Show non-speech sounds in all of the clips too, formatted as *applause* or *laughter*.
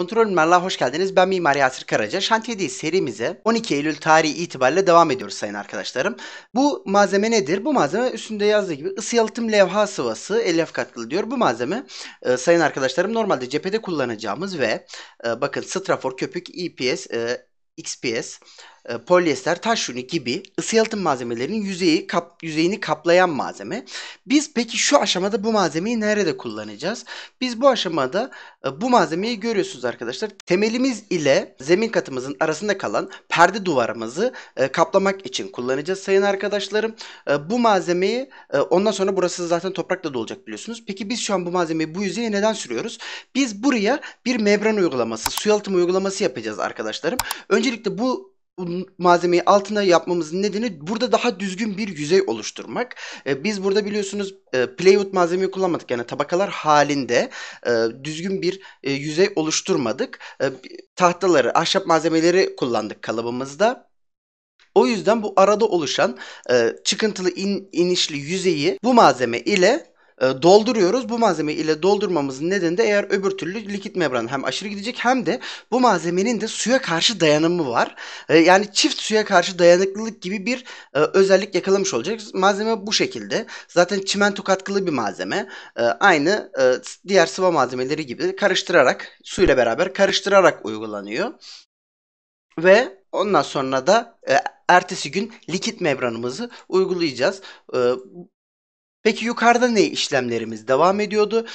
Kontrol Mimarlığa hoş geldiniz. Ben Mimar Yasir Karaca. Şantiyedeyiz serimize 12 Eylül tarihi itibariyle devam ediyoruz sayın arkadaşlarım. Bu malzeme nedir? Bu malzeme üstünde yazdığı gibi ısı yalıtım levha sıvası elyaf katkılı diyor. Bu malzeme e, sayın arkadaşlarım normalde cephede kullanacağımız ve e, bakın strafor, köpük, EPS, e, XPS e, e, polyester, taş yünü gibi ısı yalıtım malzemelerinin yüzeyi kap, yüzeyini kaplayan malzeme. Biz peki şu aşamada bu malzemeyi nerede kullanacağız? Biz bu aşamada e, bu malzemeyi görüyorsunuz arkadaşlar. Temelimiz ile zemin katımızın arasında kalan perde duvarımızı e, kaplamak için kullanacağız sayın arkadaşlarım. E, bu malzemeyi ondan sonra burası zaten toprakla dolacak biliyorsunuz. Peki biz şu an bu malzemeyi bu yüzeye neden sürüyoruz? Biz buraya bir membran uygulaması, su yalıtımı uygulaması yapacağız arkadaşlarım. Öncelikle bu malzemeyi altına yapmamızın nedeni burada daha düzgün bir yüzey oluşturmak. E, biz burada biliyorsunuz e, plywood malzemeyi kullanmadık yani tabakalar halinde e, düzgün bir e, yüzey oluşturmadık. E, tahtaları, ahşap malzemeleri kullandık kalıbımızda. O yüzden bu arada oluşan e, çıkıntılı in, inişli yüzeyi bu malzeme ile e, dolduruyoruz. Bu malzeme ile doldurmamızın nedeni de eğer öbür türlü likit membran hem aşırı gidecek hem de bu malzemenin de suya karşı dayanımı var. E, yani çift suya karşı dayanıklılık gibi bir e, özellik yakalamış olacak. Malzeme bu şekilde. Zaten çimento katkılı bir malzeme. E, aynı e, diğer sıva malzemeleri gibi karıştırarak suyla beraber karıştırarak uygulanıyor. Ve ondan sonra da e, ertesi gün likit membranımızı uygulayacağız. E, Peki yukarıda ne işlemlerimiz devam ediyordu?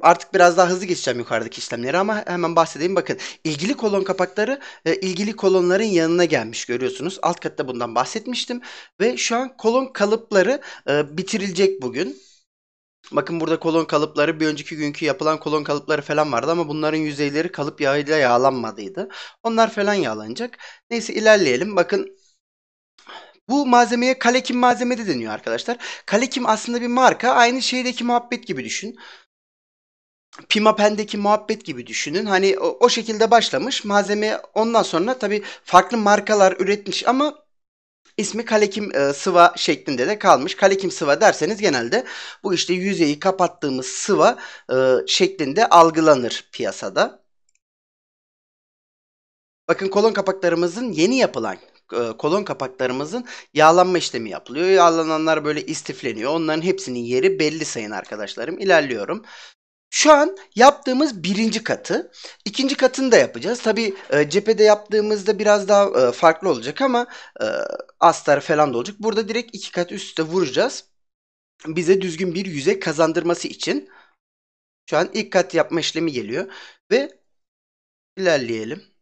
Artık biraz daha hızlı geçeceğim yukarıdaki işlemleri ama hemen bahsedeyim. Bakın ilgili kolon kapakları e, ilgili kolonların yanına gelmiş görüyorsunuz. Alt katta bundan bahsetmiştim. Ve şu an kolon kalıpları e, bitirilecek bugün. Bakın burada kolon kalıpları bir önceki günkü yapılan kolon kalıpları falan vardı ama bunların yüzeyleri kalıp yağıyla yağlanmadıydı. Onlar falan yağlanacak. Neyse ilerleyelim. Bakın bu malzemeye kalekim malzeme de deniyor arkadaşlar. Kalekim aslında bir marka. Aynı şeydeki muhabbet gibi düşün. Pimapen'deki muhabbet gibi düşünün. Hani o, o şekilde başlamış. Malzeme ondan sonra tabii farklı markalar üretmiş ama ismi kalekim e, sıva şeklinde de kalmış. Kalekim sıva derseniz genelde bu işte yüzeyi kapattığımız sıva e, şeklinde algılanır piyasada. Bakın kolon kapaklarımızın yeni yapılan e, kolon kapaklarımızın yağlanma işlemi yapılıyor. Yağlananlar böyle istifleniyor. Onların hepsinin yeri belli sayın arkadaşlarım. İlerliyorum. Şu an yaptığımız birinci katı. ikinci katını da yapacağız. Tabi e, cephede yaptığımızda biraz daha e, farklı olacak ama e, astar falan da olacak. Burada direkt iki kat üst üste vuracağız. Bize düzgün bir yüzey kazandırması için. Şu an ilk kat yapma işlemi geliyor. Ve ilerleyelim.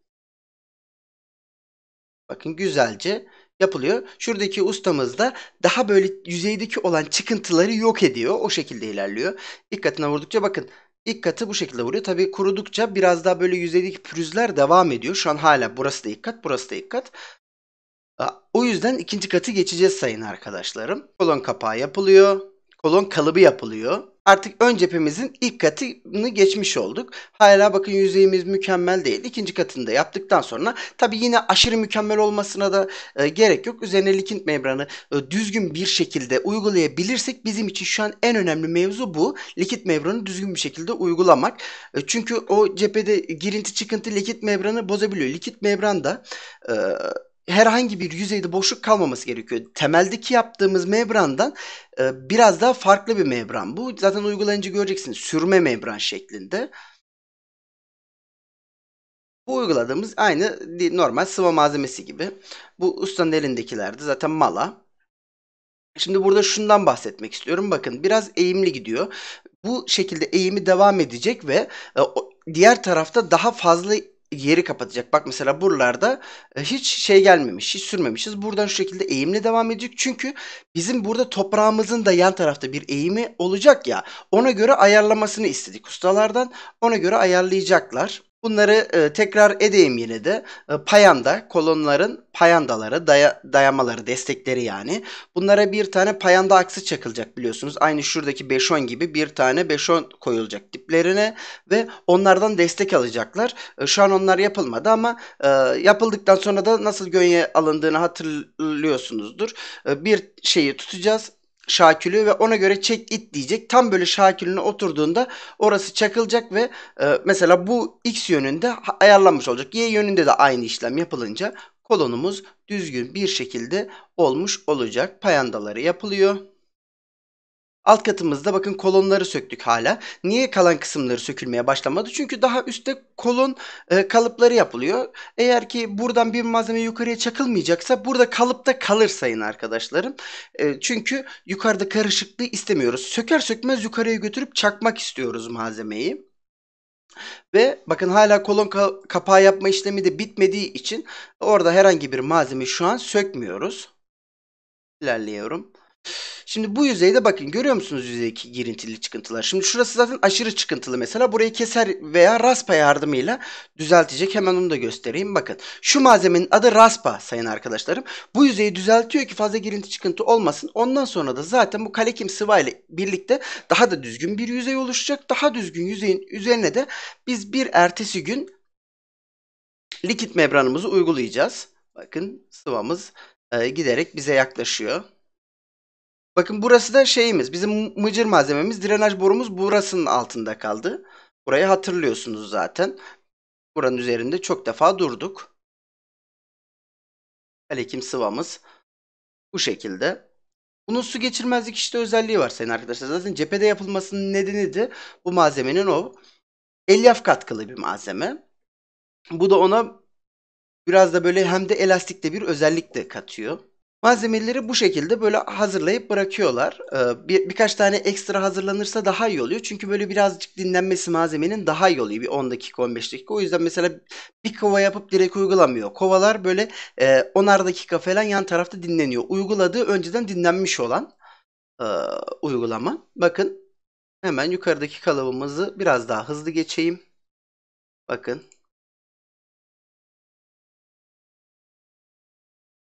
Bakın güzelce yapılıyor. Şuradaki ustamız da daha böyle yüzeydeki olan çıkıntıları yok ediyor. O şekilde ilerliyor. İlk katına vurdukça bakın ilk katı bu şekilde vuruyor. Tabii kurudukça biraz daha böyle yüzeydeki pürüzler devam ediyor. Şu an hala burası da ilk kat, burası da ilk kat. O yüzden ikinci katı geçeceğiz sayın arkadaşlarım. Kolon kapağı yapılıyor. Kolon kalıbı yapılıyor artık ön cephemizin ilk katını geçmiş olduk. Hala bakın yüzeyimiz mükemmel değil. İkinci katını da yaptıktan sonra tabi yine aşırı mükemmel olmasına da e, gerek yok. Üzerine likit membranı e, düzgün bir şekilde uygulayabilirsek bizim için şu an en önemli mevzu bu. Likit membranı düzgün bir şekilde uygulamak. E, çünkü o cephede girinti çıkıntı likit membranı bozabiliyor. Likit membran da e, herhangi bir yüzeyde boşluk kalmaması gerekiyor. Temeldeki yaptığımız membrandan e, biraz daha farklı bir membran bu. Zaten uygulayınca göreceksiniz sürme membran şeklinde. Bu uyguladığımız aynı normal sıva malzemesi gibi. Bu ustanın elindekilerde zaten mala. Şimdi burada şundan bahsetmek istiyorum. Bakın biraz eğimli gidiyor. Bu şekilde eğimi devam edecek ve e, diğer tarafta daha fazla yeri kapatacak. Bak mesela buralarda e, hiç şey gelmemiş, hiç sürmemişiz. Buradan şu şekilde eğimli devam edecek. Çünkü bizim burada toprağımızın da yan tarafta bir eğimi olacak ya. Ona göre ayarlamasını istedik ustalardan. Ona göre ayarlayacaklar. Bunları e, tekrar edeyim yine de. E, payanda, kolonların payandaları, daya, dayamaları, destekleri yani. Bunlara bir tane payanda aksı çakılacak biliyorsunuz. Aynı şuradaki 5-10 gibi bir tane 5-10 koyulacak diplerine ve onlardan destek alacaklar. E, şu an onlar yapılmadı ama yapıldıktan sonra da nasıl gönye alındığını hatırlıyorsunuzdur. bir şeyi tutacağız Şakül'ü ve ona göre çek it diyecek. Tam böyle Şakül'üne oturduğunda orası çakılacak ve e, mesela bu x yönünde ayarlanmış olacak. Y yönünde de aynı işlem yapılınca kolonumuz düzgün bir şekilde olmuş olacak. Payandaları yapılıyor. Alt katımızda bakın kolonları söktük hala. Niye kalan kısımları sökülmeye başlamadı? Çünkü daha üstte kolon e, kalıpları yapılıyor. Eğer ki buradan bir malzeme yukarıya çakılmayacaksa burada kalıpta kalır sayın arkadaşlarım. E, çünkü yukarıda karışıklığı istemiyoruz. Söker sökmez yukarıya götürüp çakmak istiyoruz malzemeyi. Ve bakın hala kolon ka kapağı yapma işlemi de bitmediği için orada herhangi bir malzeme şu an sökmüyoruz. İlerliyorum. Şimdi bu yüzeyde bakın görüyor musunuz yüzeydeki girintili çıkıntılar? Şimdi şurası zaten aşırı çıkıntılı mesela. Burayı keser veya raspa yardımıyla düzeltecek. Hemen onu da göstereyim. Bakın şu malzemenin adı raspa sayın arkadaşlarım. Bu yüzeyi düzeltiyor ki fazla girinti çıkıntı olmasın. Ondan sonra da zaten bu kalekim sıva ile birlikte daha da düzgün bir yüzey oluşacak. Daha düzgün yüzeyin üzerine de biz bir ertesi gün likit membranımızı uygulayacağız. Bakın sıvamız e, giderek bize yaklaşıyor. Bakın burası da şeyimiz. Bizim mıcır malzememiz, drenaj borumuz burasının altında kaldı. Burayı hatırlıyorsunuz zaten. Buranın üzerinde çok defa durduk. Alekim sıvamız bu şekilde. Bunun su geçirmezlik işte özelliği var sayın arkadaşlar. Zaten cephede yapılmasının nedeni de bu malzemenin o. Elyaf katkılı bir malzeme. Bu da ona biraz da böyle hem de elastik de bir özellik de katıyor. Malzemeleri bu şekilde böyle hazırlayıp bırakıyorlar. Ee, bir, birkaç tane ekstra hazırlanırsa daha iyi oluyor. Çünkü böyle birazcık dinlenmesi malzemenin daha iyi oluyor. Bir 10 dakika 15 dakika. O yüzden mesela bir kova yapıp direkt uygulamıyor. Kovalar böyle e, 10'ar dakika falan yan tarafta dinleniyor. Uyguladığı önceden dinlenmiş olan e, uygulama. Bakın hemen yukarıdaki kalıbımızı biraz daha hızlı geçeyim. Bakın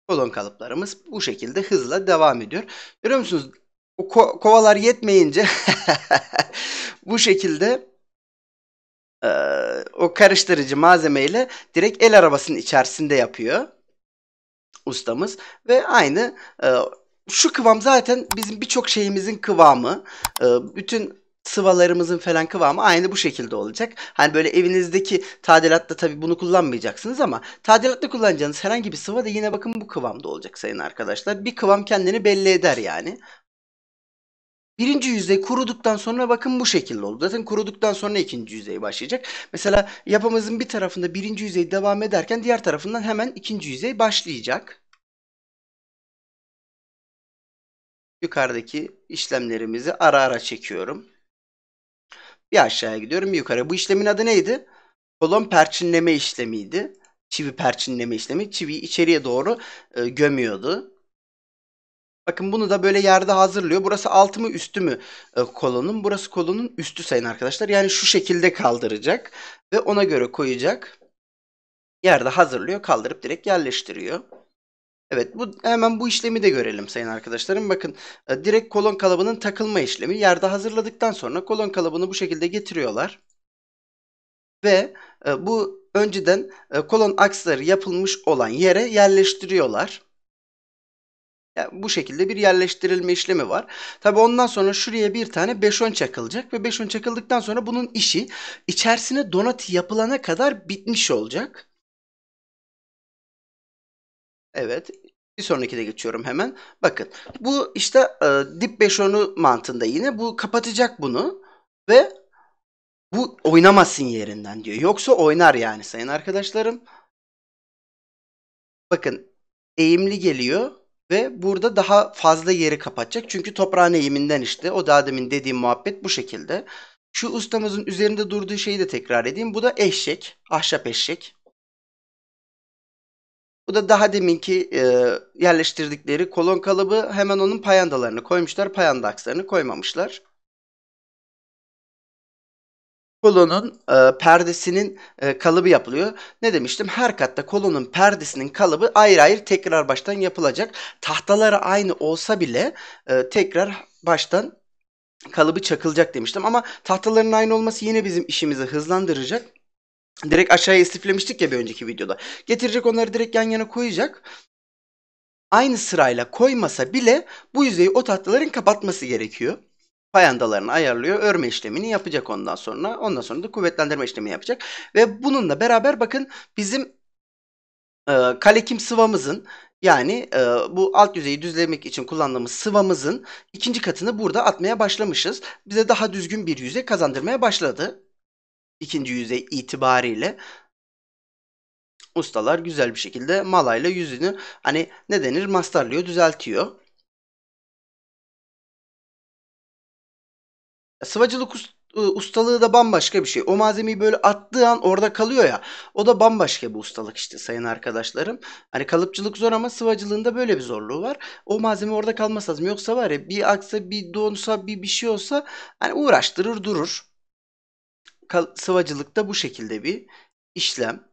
kolon kalıplarımız bu şekilde hızla devam ediyor. Görüyor musunuz? O ko kovalar yetmeyince *laughs* bu şekilde e, o karıştırıcı malzemeyle direkt el arabasının içerisinde yapıyor ustamız ve aynı e, şu kıvam zaten bizim birçok şeyimizin kıvamı. E, bütün sıvalarımızın falan kıvamı aynı bu şekilde olacak. Hani böyle evinizdeki tadilatta tabi bunu kullanmayacaksınız ama tadilatta kullanacağınız herhangi bir sıva da yine bakın bu kıvamda olacak sayın arkadaşlar. Bir kıvam kendini belli eder yani. Birinci yüzey kuruduktan sonra bakın bu şekilde oldu. Zaten kuruduktan sonra ikinci yüzey başlayacak. Mesela yapımızın bir tarafında birinci yüzey devam ederken diğer tarafından hemen ikinci yüzey başlayacak. Yukarıdaki işlemlerimizi ara ara çekiyorum. Bir aşağıya gidiyorum bir yukarı. Bu işlemin adı neydi? Kolon perçinleme işlemiydi. Çivi perçinleme işlemi. Çiviyi içeriye doğru e, gömüyordu. Bakın bunu da böyle yerde hazırlıyor. Burası altı mı üstü mü e, kolonun? Burası kolonun üstü sayın arkadaşlar. Yani şu şekilde kaldıracak ve ona göre koyacak. Yerde hazırlıyor kaldırıp direkt yerleştiriyor. Evet bu hemen bu işlemi de görelim sayın arkadaşlarım. Bakın e, direkt kolon kalıbının takılma işlemi. Yerde hazırladıktan sonra kolon kalıbını bu şekilde getiriyorlar. Ve e, bu önceden e, kolon aksları yapılmış olan yere yerleştiriyorlar. Yani bu şekilde bir yerleştirilme işlemi var. Tabi ondan sonra şuraya bir tane 5 ön çakılacak ve 5 ön çakıldıktan sonra bunun işi içerisine donatı yapılana kadar bitmiş olacak. Evet bir sonraki de geçiyorum hemen. Bakın bu işte e, dip 5 onu mantığında yine bu kapatacak bunu ve bu oynamasın yerinden diyor. Yoksa oynar yani sayın arkadaşlarım. Bakın eğimli geliyor ve burada daha fazla yeri kapatacak. Çünkü toprağın eğiminden işte o daha demin dediğim muhabbet bu şekilde. Şu ustamızın üzerinde durduğu şeyi de tekrar edeyim. Bu da eşek, ahşap eşek. Bu da daha deminki e, yerleştirdikleri kolon kalıbı hemen onun payandalarını koymuşlar. Payanda koymamışlar. Kolonun e, perdesinin e, kalıbı yapılıyor. Ne demiştim? Her katta kolonun perdesinin kalıbı ayrı ayrı tekrar baştan yapılacak. Tahtaları aynı olsa bile e, tekrar baştan kalıbı çakılacak demiştim. Ama tahtaların aynı olması yine bizim işimizi hızlandıracak. Direkt aşağıya istiflemiştik ya bir önceki videoda. Getirecek onları direkt yan yana koyacak. Aynı sırayla koymasa bile bu yüzeyi o tahtaların kapatması gerekiyor. Payandalarını ayarlıyor. Örme işlemini yapacak ondan sonra. Ondan sonra da kuvvetlendirme işlemini yapacak. Ve bununla beraber bakın bizim e, kalekim sıvamızın yani e, bu alt yüzeyi düzlemek için kullandığımız sıvamızın ikinci katını burada atmaya başlamışız. Bize daha düzgün bir yüzey kazandırmaya başladı ikinci yüzey itibariyle ustalar güzel bir şekilde malayla yüzünü hani ne denir mastarlıyor düzeltiyor. Sıvacılık ıı, ustalığı da bambaşka bir şey. O malzemeyi böyle attığı an orada kalıyor ya. O da bambaşka bir ustalık işte sayın arkadaşlarım. Hani kalıpçılık zor ama sıvacılığında böyle bir zorluğu var. O malzeme orada kalması lazım. Yoksa var ya bir aksa bir donsa bir bir şey olsa hani uğraştırır durur sıvacılık da bu şekilde bir işlem.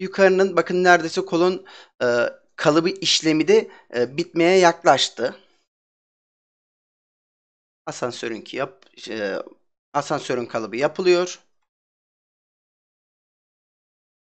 Yukarının bakın neredeyse kolon e, kalıbı işlemi de e, bitmeye yaklaştı. Asansörünki yap e, asansörün kalıbı yapılıyor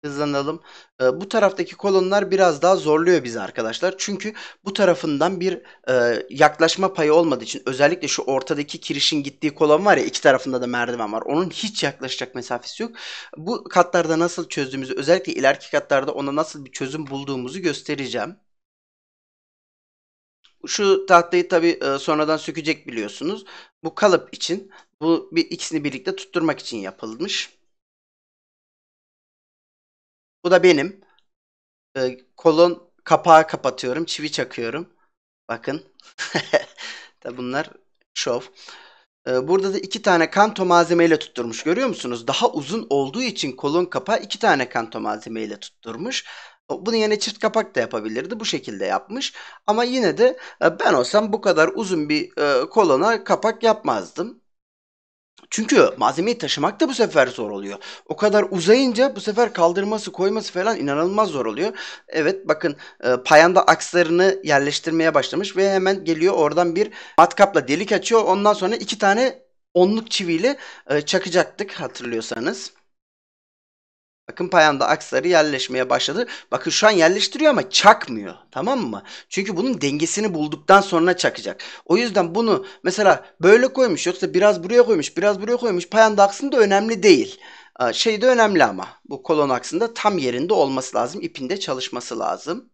hızlanalım. E, bu taraftaki kolonlar biraz daha zorluyor bizi arkadaşlar. Çünkü bu tarafından bir e, yaklaşma payı olmadığı için özellikle şu ortadaki kirişin gittiği kolon var ya iki tarafında da merdiven var. Onun hiç yaklaşacak mesafesi yok. Bu katlarda nasıl çözdüğümüzü özellikle ileriki katlarda ona nasıl bir çözüm bulduğumuzu göstereceğim. Şu tahtayı tabi e, sonradan sökecek biliyorsunuz. Bu kalıp için bu bir ikisini birlikte tutturmak için yapılmış. Bu da benim. Ee, kolon kapağı kapatıyorum. Çivi çakıyorum. Bakın. *laughs* da bunlar şov. Ee, burada da iki tane kanto malzemeyle tutturmuş. Görüyor musunuz? Daha uzun olduğu için kolun kapağı iki tane kanto malzemeyle tutturmuş. Bunu yine çift kapak da yapabilirdi. Bu şekilde yapmış. Ama yine de e, ben olsam bu kadar uzun bir e, kolona kapak yapmazdım. Çünkü malzemeyi taşımak da bu sefer zor oluyor. O kadar uzayınca bu sefer kaldırması koyması falan inanılmaz zor oluyor. Evet bakın e, payanda akslarını yerleştirmeye başlamış ve hemen geliyor oradan bir matkapla delik açıyor. Ondan sonra iki tane onluk çiviyle e, çakacaktık hatırlıyorsanız. Bakın payanda aksları yerleşmeye başladı. Bakın şu an yerleştiriyor ama çakmıyor. Tamam mı? Çünkü bunun dengesini bulduktan sonra çakacak. O yüzden bunu mesela böyle koymuş yoksa biraz buraya koymuş biraz buraya koymuş payanda aksın da önemli değil. Ee, şey de önemli ama bu kolon aksında tam yerinde olması lazım. ipinde çalışması lazım.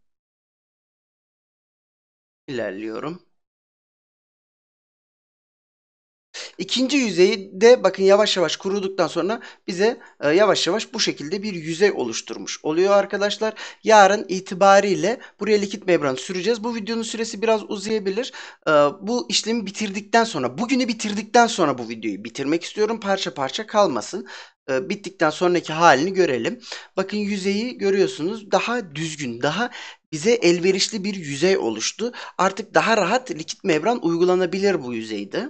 İlerliyorum. İkinci yüzeyi de bakın yavaş yavaş kuruduktan sonra bize e, yavaş yavaş bu şekilde bir yüzey oluşturmuş oluyor arkadaşlar. Yarın itibariyle buraya likit membran süreceğiz. Bu videonun süresi biraz uzayabilir. E, bu işlemi bitirdikten sonra, bugünü bitirdikten sonra bu videoyu bitirmek istiyorum. Parça parça kalmasın e, bittikten sonraki halini görelim. Bakın yüzeyi görüyorsunuz daha düzgün, daha bize elverişli bir yüzey oluştu. Artık daha rahat likit membran uygulanabilir bu yüzeyde.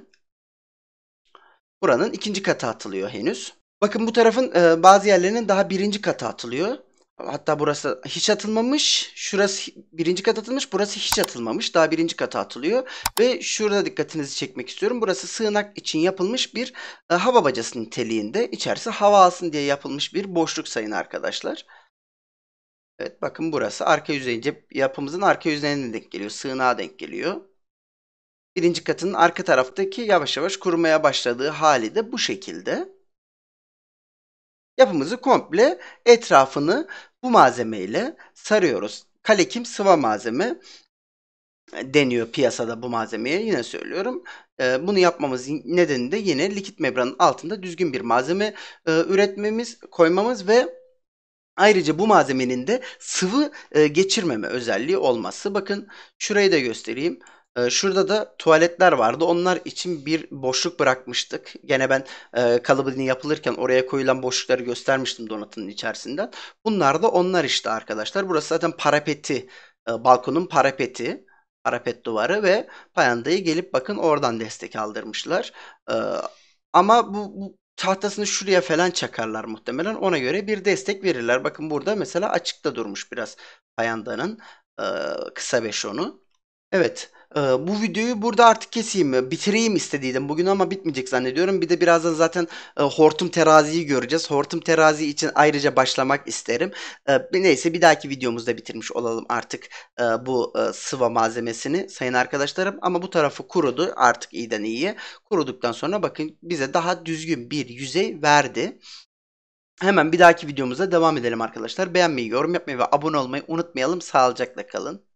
Buranın ikinci kata atılıyor henüz. Bakın bu tarafın e, bazı yerlerinin daha birinci kata atılıyor. Hatta burası hiç atılmamış. Şurası birinci kat atılmış. Burası hiç atılmamış. Daha birinci kata atılıyor. Ve şurada dikkatinizi çekmek istiyorum. Burası sığınak için yapılmış bir e, hava bacası niteliğinde. İçerisi hava alsın diye yapılmış bir boşluk sayın arkadaşlar. Evet bakın burası arka yüzeyince yapımızın arka yüzeyine denk geliyor. Sığınağa denk geliyor. Birinci katının arka taraftaki yavaş yavaş kurumaya başladığı hali de bu şekilde. Yapımızı komple etrafını bu malzemeyle sarıyoruz. Kalekim sıva malzeme deniyor piyasada bu malzemeye. Yine söylüyorum. Ee, bunu yapmamız nedeni de yine likit membranın altında düzgün bir malzeme e, üretmemiz, koymamız ve Ayrıca bu malzemenin de sıvı e, geçirmeme özelliği olması. Bakın şurayı da göstereyim. Ee, şurada da tuvaletler vardı. Onlar için bir boşluk bırakmıştık. Gene ben e, kalıbını yapılırken oraya koyulan boşlukları göstermiştim donatının içerisinden. Bunlar da onlar işte arkadaşlar. Burası zaten parapeti, e, balkonun parapeti parapet duvarı ve payandayı gelip bakın oradan destek aldırmışlar. Ee, ama bu, bu tahtasını şuraya falan çakarlar muhtemelen. Ona göre bir destek verirler. Bakın burada mesela açıkta durmuş biraz payandanın e, kısa beşonu. Evet. Eee, bu videoyu burada artık keseyim mi? Bitireyim istediydim bugün ama bitmeyecek zannediyorum. Bir de birazdan zaten e, hortum teraziyi göreceğiz. Hortum terazi için ayrıca başlamak isterim. E, neyse bir dahaki videomuzda bitirmiş olalım artık e, bu e, sıva malzemesini sayın arkadaşlarım. Ama bu tarafı kurudu artık iyiden iyiye. Kuruduktan sonra bakın bize daha düzgün bir yüzey verdi. Hemen bir dahaki videomuzda devam edelim arkadaşlar. Beğenmeyi, yorum yapmayı ve abone olmayı unutmayalım. Sağlıcakla kalın.